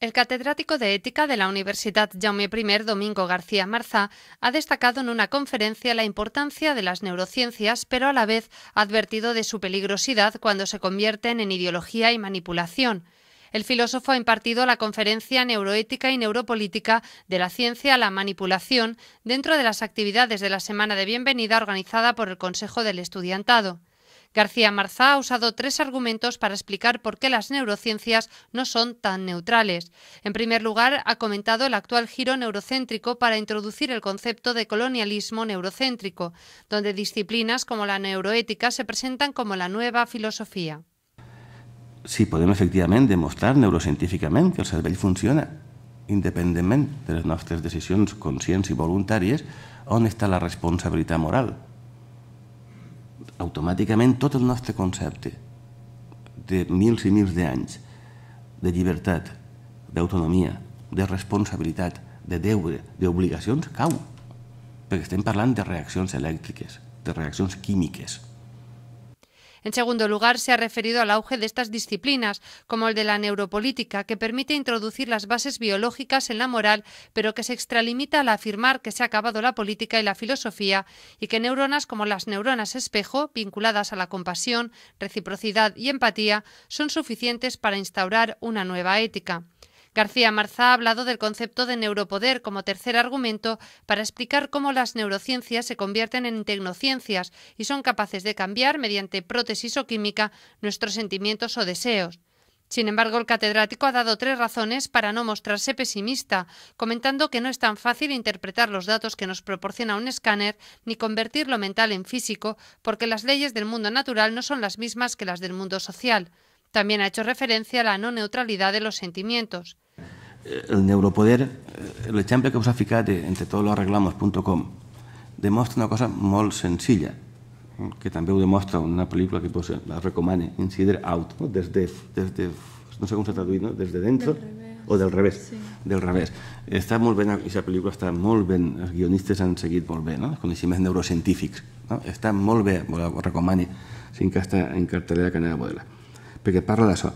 El catedrático de Ética de la Universidad Jaume I, Domingo García Marza, ha destacado en una conferencia la importancia de las neurociencias, pero a la vez ha advertido de su peligrosidad cuando se convierten en ideología y manipulación. El filósofo ha impartido la conferencia Neuroética y Neuropolítica de la Ciencia a la Manipulación dentro de las actividades de la Semana de Bienvenida organizada por el Consejo del Estudiantado. García Marzá ha usado tres argumentos para explicar por qué las neurociencias no son tan neutrales. En primer lugar, ha comentado el actual giro neurocéntrico para introducir el concepto de colonialismo neurocéntrico, donde disciplinas como la neuroética se presentan como la nueva filosofía. Si podemos efectivamente demostrar neurocientíficamente que el cervell funciona independientemente de nuestras nuestras decisiones y y voluntarias, está está la responsabilidad moral? automàticament tot el nostre concepte de mils i mils d'anys de llibertat, d'autonomia, de responsabilitat, de deure, d'obligacions, cau. Perquè estem parlant de reaccions elèctriques, de reaccions químiques. En segundo lugar, se ha referido al auge de estas disciplinas, como el de la neuropolítica, que permite introducir las bases biológicas en la moral, pero que se extralimita al afirmar que se ha acabado la política y la filosofía y que neuronas como las neuronas espejo, vinculadas a la compasión, reciprocidad y empatía, son suficientes para instaurar una nueva ética. García Marza ha hablado del concepto de neuropoder como tercer argumento para explicar cómo las neurociencias se convierten en tecnociencias y son capaces de cambiar, mediante prótesis o química, nuestros sentimientos o deseos. Sin embargo, el catedrático ha dado tres razones para no mostrarse pesimista, comentando que no es tan fácil interpretar los datos que nos proporciona un escáner ni convertir lo mental en físico, porque las leyes del mundo natural no son las mismas que las del mundo social. También ha hecho referencia a la no neutralidad de los sentimientos. Eh, el neuropoder, eh, l'exemple que us ha ficat entre tots los arreglamos.com demostra una cosa molt senzilla, que també ho demostra una pel·lícula que posa, la recomane, Insider Out, no? des, de, des de, no sé com s'ha traduït, no? des de dentro del o del revés. Sí. Del revés. Està molt ben, aquesta pel·lícula està molt ben, els guionistes han seguit molt bé, no? els coneixements neurocientífics. No? Està molt bé, ho recomane, si encara està en cartellera que anem a veure perquè parla d'això.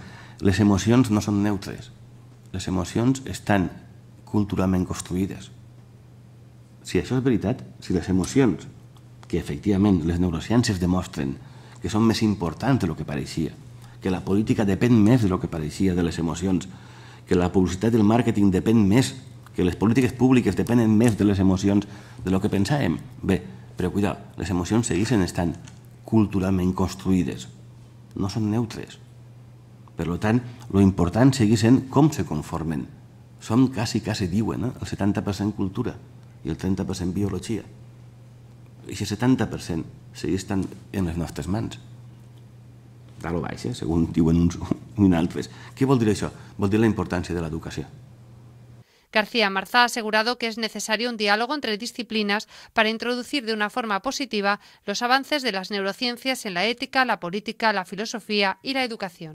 Les emocions no són neutres, les emocions estan culturalment construïdes. Si això és veritat, si les emocions, que efectivament les neurociències demostren que són més importants del que pareixia, que la política depèn més del que pareixia de les emocions, que la publicitat i el màrqueting depèn més, que les polítiques públiques depenen més de les emocions de lo que pensàvem. Bé, però cuidao, les emocions segueixen estant culturalment construïdes, no són neutres. lo tanto, lo importante seguir sent cómo se conformen. Son casi, casi, diuen, eh? el 70% cultura y el 30% biología. I aquest 70% sigue en nuestras nostres mans. lo o baix, eh? Según diuen un uns altres. Què vol eso? això? la importancia de la educación. García Marzá ha asegurado que es necesario un diálogo entre disciplinas para introducir de una forma positiva los avances de las neurociencias en la ética, la política, la filosofía y la educación.